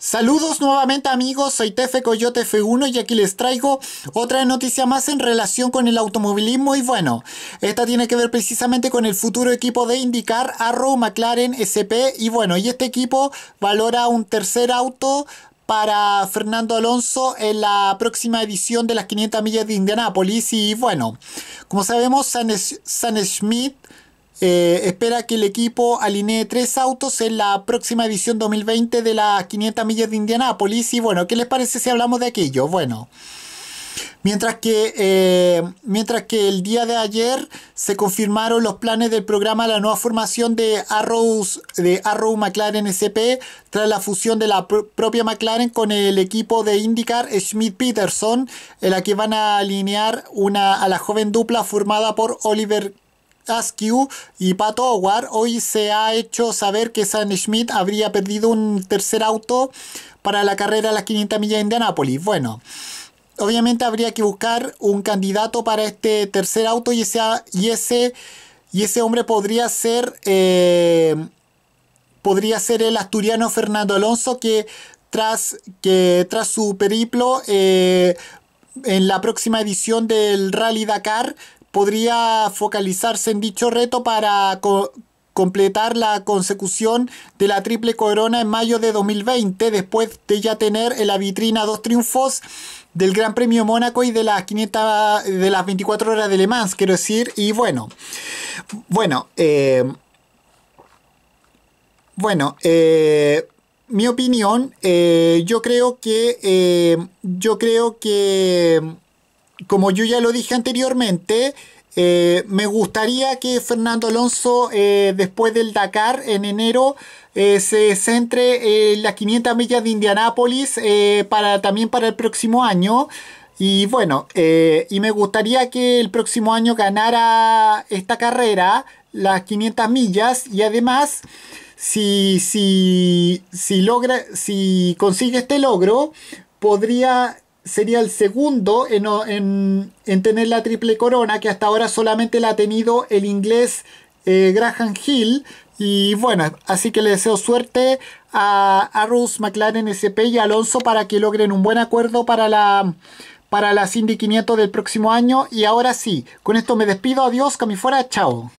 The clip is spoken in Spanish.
Saludos nuevamente amigos, soy Tefe Coyote F1 y aquí les traigo otra noticia más en relación con el automovilismo y bueno, esta tiene que ver precisamente con el futuro equipo de indicar Arrow McLaren SP y bueno, y este equipo valora un tercer auto para Fernando Alonso en la próxima edición de las 500 millas de Indianápolis y bueno, como sabemos, San Schmidt eh, espera que el equipo alinee tres autos en la próxima edición 2020 de las 500 millas de Indianápolis. Y bueno, ¿qué les parece si hablamos de aquello? Bueno, mientras que, eh, mientras que el día de ayer se confirmaron los planes del programa la nueva formación de, Arrows, de Arrow McLaren SP tras la fusión de la propia McLaren con el equipo de IndyCar Schmidt Peterson, en la que van a alinear una, a la joven dupla formada por Oliver Askew y Pato Howard, hoy se ha hecho saber que ...San Schmidt habría perdido un tercer auto para la carrera a las 500 millas de Indianápolis. Bueno, obviamente habría que buscar un candidato para este tercer auto y ese, y ese, y ese hombre podría ser... Eh, podría ser el asturiano Fernando Alonso que tras, que tras su periplo eh, en la próxima edición del Rally Dakar podría focalizarse en dicho reto para completar la consecución de la triple corona en mayo de 2020, después de ya tener en la vitrina dos triunfos del Gran Premio Mónaco y de las 500, de las 24 horas de Le Mans, quiero decir, y bueno, bueno, eh, bueno, eh, mi opinión, eh, yo creo que, yo creo que como yo ya lo dije anteriormente, eh, me gustaría que Fernando Alonso, eh, después del Dakar en enero, eh, se centre en las 500 millas de Indianápolis para, también para el próximo año. Y bueno, y me gustaría que el próximo año ganara esta carrera, las 500 millas, y además, si, si, si, logra, si consigue este logro, podría sería el segundo en, tener la triple corona, que hasta ahora solamente la ha tenido el inglés eh, Graham Hill. Y bueno, así que le deseo suerte a, a Ruth McLaren SP y Alonso para que logren un buen acuerdo para la, para la Cindy 500 del próximo año. Y ahora sí, con esto me despido, adiós, cami fuera, chao.